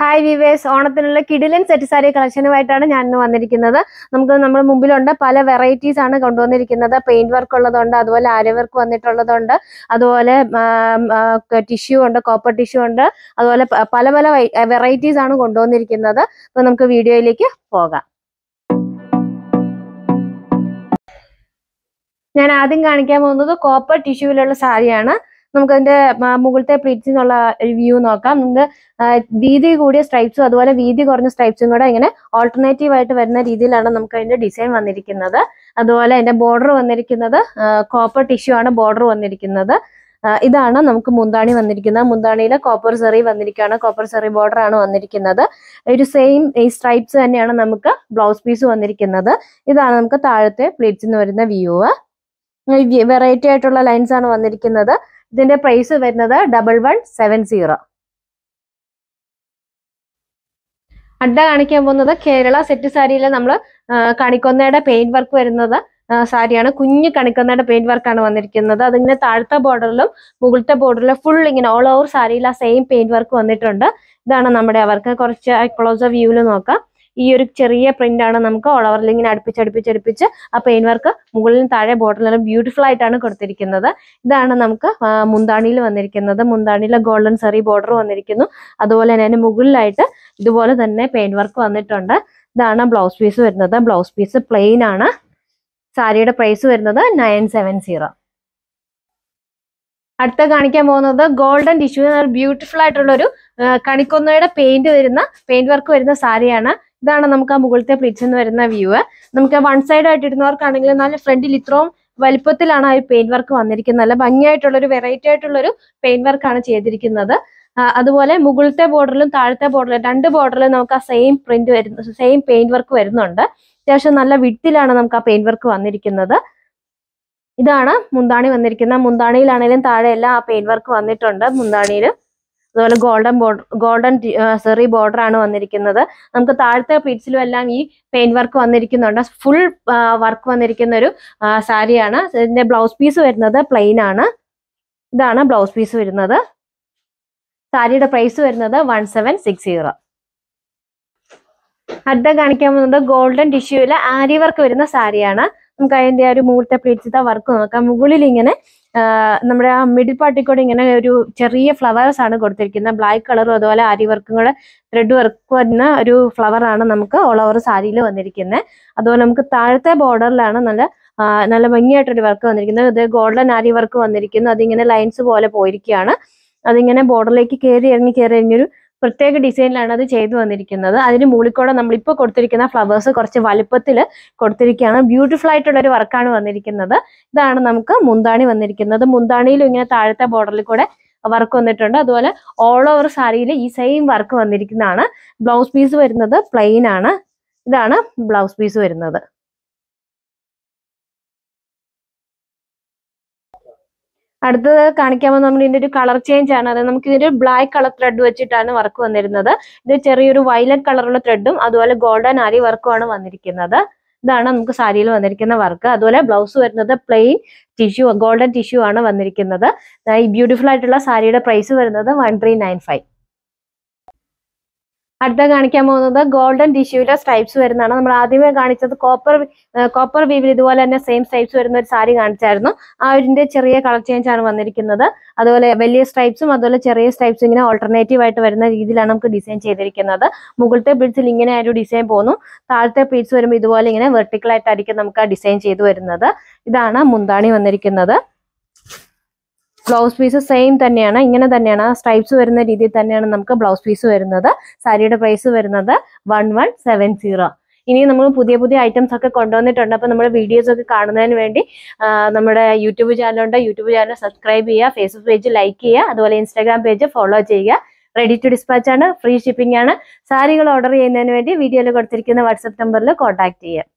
hi വിവേസ് ഓണത്തിനുള്ള കിഡിലൻ set sari കളക്ഷനുമായിട്ടാണ് ഞാൻ ഇന്ന് വന്നിരിക്കുന്നത് നമുക്ക് നമ്മുടെ മുമ്പിലുണ്ട് പല വെറൈറ്റീസ് ആണ് കൊണ്ടുവന്നിരിക്കുന്നത് പെയിന്റ് വർക്ക് ഉള്ളതുണ്ട് അതുപോലെ ആര്യ വർക്ക് വന്നിട്ടുള്ളതുണ്ട് അതുപോലെ ടിഷ്യൂ ഉണ്ട് കോപ്പർ ടിഷ്യൂ ഉണ്ട് അതുപോലെ പല പല വെറൈറ്റീസ് ആണ് കൊണ്ടുവന്നിരിക്കുന്നത് അപ്പൊ നമുക്ക് വീഡിയോയിലേക്ക് പോകാം ഞാൻ ആദ്യം കാണിക്കാൻ പോകുന്നത് കോപ്പർ ടിഷ്യൂവിലുള്ള സാരിയാണ് നമുക്ക് അതിന്റെ മുകളിലത്തെ എന്നുള്ള നിന്നുള്ള വ്യൂ നോക്കാം നമുക്ക് വീതി കൂടിയ സ്ട്രൈപ്സും അതുപോലെ വീതി കുറഞ്ഞ സ്ട്രൈപ്സും കൂടെ ഇങ്ങനെ ഓൾട്ടർനേറ്റീവ് ആയിട്ട് വരുന്ന രീതിയിലാണ് നമുക്ക് അതിന്റെ ഡിസൈൻ വന്നിരിക്കുന്നത് അതുപോലെ അതിന്റെ ബോർഡർ വന്നിരിക്കുന്നത് കോപ്പർ ടിഷ്യൂ ആണ് ബോർഡർ വന്നിരിക്കുന്നത് ഇതാണ് നമുക്ക് മുന്താണി വന്നിരിക്കുന്നത് മുന്താണിയിൽ കോപ്പർ സെറി വന്നിരിക്കുകയാണ് കോപ്പർ സെറി ബോർഡർ ആണ് വന്നിരിക്കുന്നത് ഒരു സെയിം ഈ സ്ട്രൈപ്സ് തന്നെയാണ് നമുക്ക് ബ്ലൗസ് പീസ് വന്നിരിക്കുന്നത് ഇതാണ് നമുക്ക് താഴത്തെ പ്ലേറ്റ്സിൽ നിന്ന് വരുന്ന വ്യൂ വെറൈറ്റി ആയിട്ടുള്ള ലൈൻസ് ആണ് വന്നിരിക്കുന്നത് ഇതിന്റെ പ്രൈസ് വരുന്നത് ഡബിൾ വൺ സെവൻ സീറോ അഡ്ഡ കാണിക്കാൻ പോകുന്നത് കേരള സെറ്റ് സാരിയിൽ നമ്മൾ കണിക്കൊന്നയുടെ പെയിന്റ് വർക്ക് വരുന്നത് സാരിയാണ് കുഞ്ഞു കണിക്കൊന്നയുടെ പെയിന്റ് വർക്കാണ് വന്നിരിക്കുന്നത് അതിങ്ങനെ താഴ്ത്ത ബോർഡറിലും മുകളിലത്തെ ബോർഡറിലും ഫുൾ ഇങ്ങനെ ഓൾ ഓവർ സാരിയിൽ ആ സെയിം പെയിന്റ് വർക്ക് വന്നിട്ടുണ്ട് ഇതാണ് നമ്മുടെ അവർക്ക് കുറച്ച് ക്ലോസ് വ്യൂവിൽ നോക്കാം ഈ ഒരു ചെറിയ പ്രിന്റ് ആണ് നമുക്ക് ഓൾ ഓവറിൽ ഇങ്ങനെ അടുപ്പിച്ച് അടുപ്പിച്ച് അടുപ്പിച്ച് ആ പെയിൻ വർക്ക് മുകളിലും താഴെ ബോട്ടിലും ബ്യൂട്ടിഫുൾ ആയിട്ടാണ് കൊടുത്തിരിക്കുന്നത് ഇതാണ് നമുക്ക് മുന്താണിയിൽ വന്നിരിക്കുന്നത് മുന്താണിയിലെ ഗോൾഡൻ സെറി ബോർഡർ വന്നിരിക്കുന്നു അതുപോലെ തന്നെ അതിന് മുകളിലായിട്ട് ഇതുപോലെ തന്നെ പെയിൻ വർക്ക് വന്നിട്ടുണ്ട് ഇതാണ് ബ്ലൗസ് പീസ് വരുന്നത് ബ്ലൗസ് പീസ് പ്ലെയിൻ ആണ് സാരിയുടെ പ്രൈസ് വരുന്നത് നയൻ സെവൻ സീറോ അടുത്ത കാണിക്കാൻ പോകുന്നത് ഗോൾഡൻ ടിഷ്യൂ ബ്യൂട്ടിഫുൾ ആയിട്ടുള്ള ഒരു കണിക്കൊന്നയുടെ പെയിന്റ് വരുന്ന പെയിന്റ് വർക്ക് വരുന്ന സാരിയാണ് ഇതാണ് നമുക്ക് ആ മുകളിലത്തെ പ്ലീറ്റ്സ് എന്ന് വരുന്ന വ്യൂ നമുക്ക് വൺ സൈഡ് ആയിട്ട് ഇടുന്നവർക്കാണെങ്കിൽ നല്ല ഫ്രണ്ടിൽ ഇത്രയും വലിപ്പത്തിലാണ് ആ ഒരു പെയിന്റ് വർക്ക് വന്നിരിക്കുന്നത് നല്ല ഭംഗിയായിട്ടുള്ള ഒരു വെറൈറ്റി ആയിട്ടുള്ള ഒരു പെയിന്റ് വർക്കാണ് ചെയ്തിരിക്കുന്നത് അതുപോലെ മുകളിലത്തെ ബോർഡറിലും താഴത്തെ ബോർഡറിലും രണ്ട് ബോർഡറിലും നമുക്ക് ആ സെയിം പ്രിന്റ് വരുന്ന സെയിം പെയിന്റ് വർക്ക് വരുന്നുണ്ട് അത്യാവശ്യം നല്ല വിട്ടിലാണ് നമുക്ക് ആ പെയിന്റ് വർക്ക് വന്നിരിക്കുന്നത് ഇതാണ് മുന്താണി വന്നിരിക്കുന്നത് മുന്താണിയിലാണെങ്കിലും എല്ലാം ആ പെയിന്റ് വർക്ക് വന്നിട്ടുണ്ട് മുന്താണിയിലും അതുപോലെ golden border golden zari border ആണ് വന്നിരിക്കുന്നത് നമുക്ക് താഴത്തെ പീറ്റ്സിലും എല്ലാം ഈ പെയിന്റ് വർക്ക് വന്നിരിക്കുന്നുണ്ട് ഫുൾ വർക്ക് വന്നിരിക്കുന്ന ഒരു സാരിയാണ് ഇതിന്റെ ബ്ലൗസ് പീസ് വരുന്നത് പ്ലെയിൻ ആണ് ഇതാണ് ബ്ലൗസ് പീസ് വരുന്നത് സാരിയുടെ പ്രൈസ് വരുന്നത് വൺ സെവൻ സിക്സ് സീറോ അടുത്ത കാണിക്കാൻ പോകുന്നത് ഗോൾഡൻ ടിഷ്യൂവിൽ ആരി വർക്ക് വരുന്ന സാരിയാണ് നമുക്ക് അതിന്റെ ആ ഒരു മുകളിലത്തെ പ്ലേറ്റ്സിത്തെ വർക്ക് നോക്കാം മുകളിൽ ഇങ്ങനെ നമ്മുടെ ആ മിഡിൽ പാർട്ടിൽ കൂടെ ഇങ്ങനെ ഒരു ചെറിയ ഫ്ലവേഴ്സ് ആണ് കൊടുത്തിരിക്കുന്നത് ബ്ലാക്ക് കളറും അതുപോലെ അരി വർക്കും കൂടെ റെഡ് വർക്ക് വരുന്ന ഒരു ഫ്ലവർ ആണ് നമുക്ക് ഓൾ ഓവർ സാരിയിൽ വന്നിരിക്കുന്നത് അതുപോലെ നമുക്ക് താഴത്തെ ബോർഡറിലാണ് നല്ല നല്ല ഭംഗിയായിട്ടൊരു വർക്ക് വന്നിരിക്കുന്നത് ഇത് ഗോൾഡൻ ആരി വർക്ക് വന്നിരിക്കുന്നു അതിങ്ങനെ ലൈൻസ് പോലെ പോയിരിക്കുകയാണ് അതിങ്ങനെ ബോർഡറിലേക്ക് കയറി ഇറങ്ങി കയറി ഇറങ്ങിയൊരു പ്രത്യേക ഡിസൈനിലാണ് അത് ചെയ്തു വന്നിരിക്കുന്നത് അതിന് മൂളിക്കൂടെ നമ്മളിപ്പോൾ കൊടുത്തിരിക്കുന്ന ഫ്ലവേഴ്സ് കുറച്ച് വലുപ്പത്തിൽ കൊടുത്തിരിക്കുകയാണ് ബ്യൂട്ടിഫുൾ ആയിട്ടുള്ള ഒരു വർക്കാണ് വന്നിരിക്കുന്നത് ഇതാണ് നമുക്ക് മുന്താണി വന്നിരിക്കുന്നത് മുന്താണിയിലും ഇങ്ങനെ താഴത്തെ ബോർഡറിൽ കൂടെ വർക്ക് വന്നിട്ടുണ്ട് അതുപോലെ ഓൾ ഓവർ സാരിയിൽ ഈ സെയിം വർക്ക് വന്നിരിക്കുന്നതാണ് ബ്ലൗസ് പീസ് വരുന്നത് പ്ലെയിൻ ആണ് ഇതാണ് ബ്ലൗസ് പീസ് വരുന്നത് അടുത്തത് കാണിക്കാമോ നമ്മൾ ഇതിന്റെ ഒരു കളർ ചേഞ്ച് ആണ് അതായത് നമുക്ക് ഇതിന്റെ ബ്ലാക്ക് കളർ ത്രെഡ് വെച്ചിട്ടാണ് വർക്ക് വന്നിരുന്നത് ഇത് ചെറിയൊരു വയലറ്റ് കളറുള്ള ത്രെഡും അതുപോലെ ഗോൾഡൻ ആരി വർക്കുമാണ് വന്നിരിക്കുന്നത് ഇതാണ് നമുക്ക് സാരിയിൽ വന്നിരിക്കുന്ന വർക്ക് അതുപോലെ ബ്ലൗസ് വരുന്നത് പ്ലെയിൻ ടിഷ്യു ഗോൾഡൻ ടിഷ്യൂ ആണ് വന്നിരിക്കുന്നത് ഈ ബ്യൂട്ടിഫുൾ ആയിട്ടുള്ള സാരിയുടെ പ്രൈസ് വരുന്നത് വൺ ത്രീ നയൻ ഫൈവ് അടുത്ത കാണിക്കാൻ പോകുന്നത് ഗോൾഡൻ ടിഷ്യൂവിലെ സ്ട്രൈപ്സ് വരുന്നതാണ് നമ്മൾ ആദ്യമേ കാണിച്ചത് കോപ്പർ കോപ്പർ വീവിൽ ഇതുപോലെ തന്നെ സെയിം സ്ട്രൈപ്സ് വരുന്ന ഒരു സാരി കാണിച്ചായിരുന്നു ആ അതിന്റെ ചെറിയ കളർ ചേഞ്ച് ആണ് വന്നിരിക്കുന്നത് അതുപോലെ വലിയ സ്ട്രൈപ്സും അതുപോലെ ചെറിയ സ്ട്രൈപ്സും ഇങ്ങനെ ഓൾട്ടർനേറ്റീവ് ആയിട്ട് വരുന്ന രീതിയിലാണ് നമുക്ക് ഡിസൈൻ ചെയ്തിരിക്കുന്നത് മുകളിലത്തെ പ്ലീറ്റ്സിൽ ഇങ്ങനെ ഒരു ഡിസൈൻ പോകുന്നു താഴത്തെ പ്ലീറ്റ്സ് വരുമ്പോൾ ഇതുപോലെ ഇങ്ങനെ വെർട്ടിക്കൽ ആയിട്ടായിരിക്കും നമുക്ക് ആ ഡിസൈൻ ചെയ്തു വരുന്നത് ഇതാണ് മുന്താണി വന്നിരിക്കുന്നത് ബ്ലൗസ് പീസ് സെയിം തന്നെയാണ് ഇങ്ങനെ തന്നെയാണ് സ്ട്രൈപ്സ് വരുന്ന രീതിയിൽ തന്നെയാണ് നമുക്ക് ബ്ലൗസ് പീസ് വരുന്നത് സാരിയുടെ പ്രൈസ് വരുന്നത് വൺ വൺ സെവൻ സീറോ ഇനി നമ്മൾ പുതിയ പുതിയ ഐറ്റംസ് ഒക്കെ കൊണ്ടുവന്നിട്ടുണ്ട് അപ്പോൾ നമ്മുടെ വീഡിയോസ് ഒക്കെ കാണുന്നതിന് വേണ്ടി നമ്മുടെ യൂട്യൂബ് ചാനലുണ്ട് യൂട്യൂബ് ചാനൽ സബ്സ്ക്രൈബ് ചെയ്യുക ഫേസ്ബുക്ക് പേജ് ലൈക്ക് ചെയ്യുക അതുപോലെ ഇൻസ്റ്റാഗ്രാം പേജ് ഫോളോ ചെയ്യുക റെഡി ടു ഡിസ്പാച്ച് ആണ് ഫ്രീ ഷിപ്പിംഗ് ആണ് സാരികൾ ഓർഡർ ചെയ്യുന്നതിന് വേണ്ടി വീഡിയോയിൽ കൊടുത്തിരിക്കുന്ന വാട്സപ്പ് നമ്പറിൽ കോൺടാക്ട് ചെയ്യുക